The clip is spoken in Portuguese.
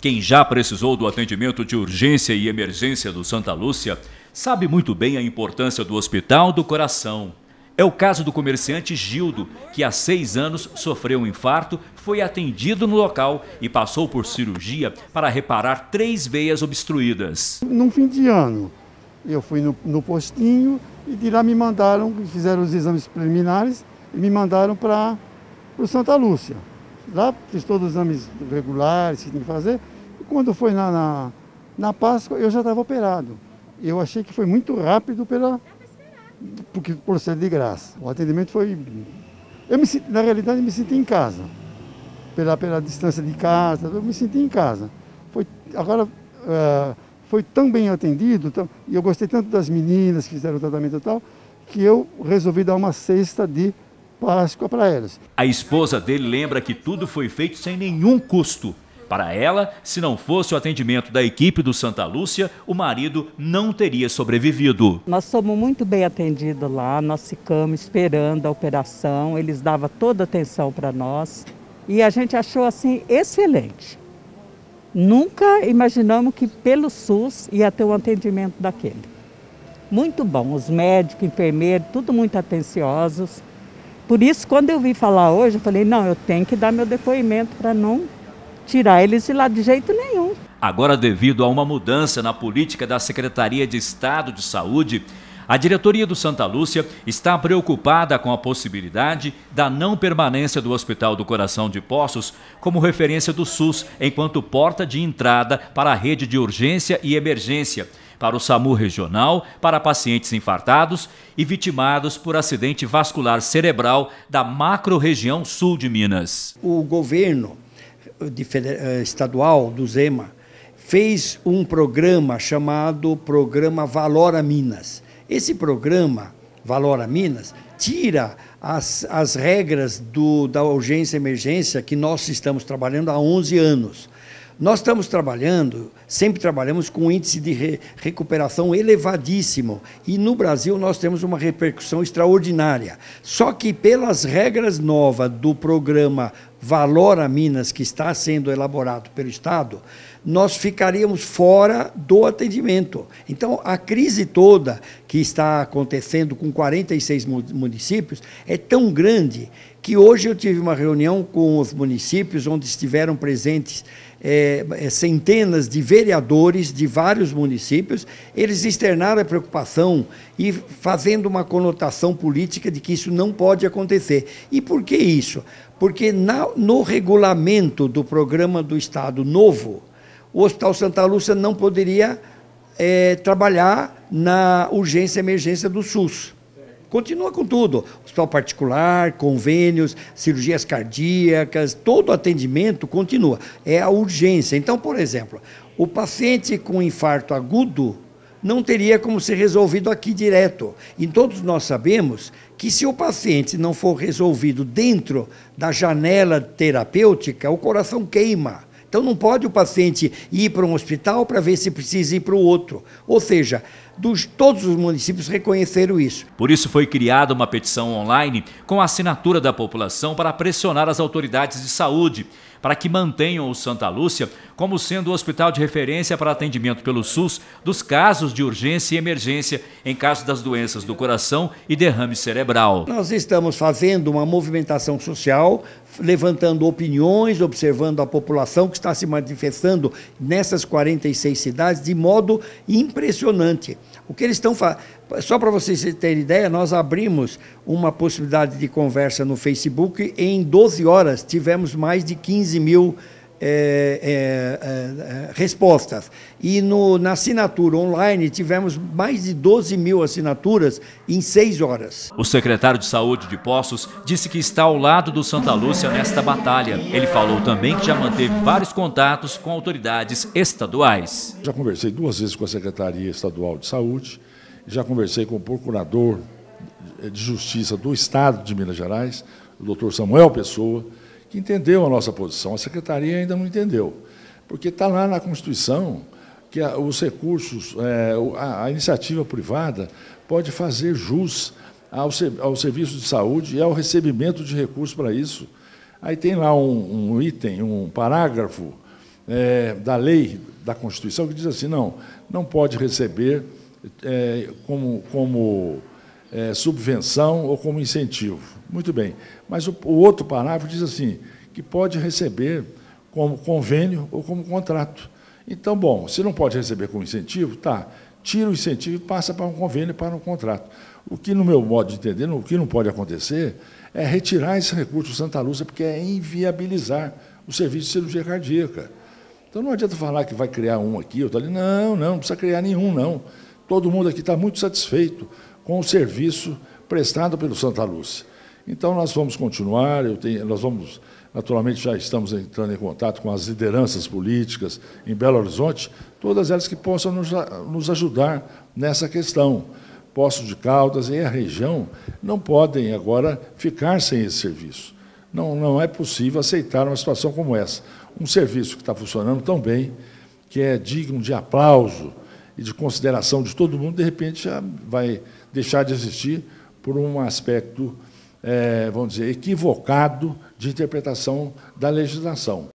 Quem já precisou do atendimento de urgência e emergência do Santa Lúcia sabe muito bem a importância do Hospital do Coração. É o caso do comerciante Gildo, que há seis anos sofreu um infarto, foi atendido no local e passou por cirurgia para reparar três veias obstruídas. No fim de ano, eu fui no, no postinho e de lá me mandaram, fizeram os exames preliminares e me mandaram para o Santa Lúcia. Lá fiz todos os exames regulares que tinha que fazer. E quando foi na, na, na Páscoa, eu já estava operado. Eu achei que foi muito rápido pela, porque por ser de graça. O atendimento foi. Eu me, na realidade, eu me senti em casa. Pela, pela distância de casa, eu me senti em casa. Foi, agora, uh, foi tão bem atendido, tão, e eu gostei tanto das meninas que fizeram o tratamento e tal, que eu resolvi dar uma cesta de Páscoa para eles. A esposa dele lembra que tudo foi feito sem nenhum custo. Para ela, se não fosse o atendimento da equipe do Santa Lúcia, o marido não teria sobrevivido. Nós somos muito bem atendidos lá, nós ficamos esperando a operação, eles davam toda a atenção para nós e a gente achou assim excelente. Nunca imaginamos que pelo SUS ia ter um atendimento daquele. Muito bom, os médicos, enfermeiros, tudo muito atenciosos. Por isso, quando eu vi falar hoje, eu falei: não, eu tenho que dar meu depoimento para não tirar eles de lá de jeito nenhum. Agora, devido a uma mudança na política da Secretaria de Estado de Saúde, a diretoria do Santa Lúcia está preocupada com a possibilidade da não permanência do Hospital do Coração de Poços como referência do SUS enquanto porta de entrada para a rede de urgência e emergência para o SAMU regional, para pacientes infartados e vitimados por acidente vascular cerebral da macro-região sul de Minas. O governo eh, estadual do Zema fez um programa chamado Programa Valora Minas esse programa Valora Minas tira as, as regras do, da urgência emergência que nós estamos trabalhando há 11 anos. Nós estamos trabalhando, sempre trabalhamos com um índice de re, recuperação elevadíssimo. E no Brasil nós temos uma repercussão extraordinária. Só que pelas regras novas do programa valor a Minas que está sendo elaborado pelo Estado, nós ficaríamos fora do atendimento. Então, a crise toda que está acontecendo com 46 municípios é tão grande que hoje eu tive uma reunião com os municípios onde estiveram presentes é, centenas de vereadores de vários municípios, eles externaram a preocupação e fazendo uma conotação política de que isso não pode acontecer. E por que isso? Porque na no regulamento do programa do Estado novo, o Hospital Santa Lúcia não poderia é, trabalhar na urgência e emergência do SUS. Continua com tudo. Hospital particular, convênios, cirurgias cardíacas, todo atendimento continua. É a urgência. Então, por exemplo, o paciente com infarto agudo, não teria como ser resolvido aqui direto. E todos nós sabemos que se o paciente não for resolvido dentro da janela terapêutica, o coração queima. Então não pode o paciente ir para um hospital para ver se precisa ir para o outro. Ou seja, dos, todos os municípios reconheceram isso. Por isso foi criada uma petição online com a assinatura da população para pressionar as autoridades de saúde para que mantenham o Santa Lúcia como sendo o hospital de referência para atendimento pelo SUS dos casos de urgência e emergência em caso das doenças do coração e derrame cerebral. Nós estamos fazendo uma movimentação social, levantando opiniões, observando a população que está se manifestando nessas 46 cidades de modo impressionante. O que eles estão fazendo. Só para vocês terem ideia, nós abrimos uma possibilidade de conversa no Facebook em 12 horas tivemos mais de 15 mil é é, é, é, respostas. E no, na assinatura online tivemos mais de 12 mil assinaturas em seis horas. O secretário de Saúde de Poços disse que está ao lado do Santa Lúcia nesta batalha. Ele falou também que já manteve vários contatos com autoridades estaduais. Já conversei duas vezes com a Secretaria Estadual de Saúde, já conversei com o Procurador de Justiça do Estado de Minas Gerais, o doutor Samuel Pessoa que entendeu a nossa posição. A secretaria ainda não entendeu, porque está lá na Constituição que os recursos, é, a, iniciativa privada pode fazer jus ao, ao serviço de saúde e ao recebimento de recursos para isso. Aí tem lá um, item, um parágrafo é, da lei da Constituição que diz assim, não, não pode receber é, como, como subvenção ou como incentivo. Muito bem. Mas o, o outro parágrafo diz assim, que pode receber como convênio ou como contrato. Então, bom, se não pode receber como incentivo, tá, tira o incentivo e passa para um convênio, para um contrato. O que, no meu modo de entender, o que não pode acontecer é retirar esse recurso do Santa Lúcia, porque é inviabilizar o serviço de cirurgia cardíaca. Então não adianta falar que vai criar um aqui, outro ali. Não, não, não precisa criar nenhum, não. Todo mundo aqui está muito satisfeito com o serviço prestado pelo Santa Lúcia. Então, nós vamos continuar, tenho, nós vamos, naturalmente, já estamos entrando em contato com as lideranças políticas em Belo Horizonte, todas elas que possam nos, nos ajudar nessa questão. Poços de Caldas e a região não podem agora ficar sem esse serviço. Não, não é possível aceitar uma situação como essa. Um serviço que está funcionando tão bem, que é digno de aplauso e de consideração de todo mundo, de repente já vai deixar de existir por um aspecto é, vamos dizer, equivocado de interpretação da legislação.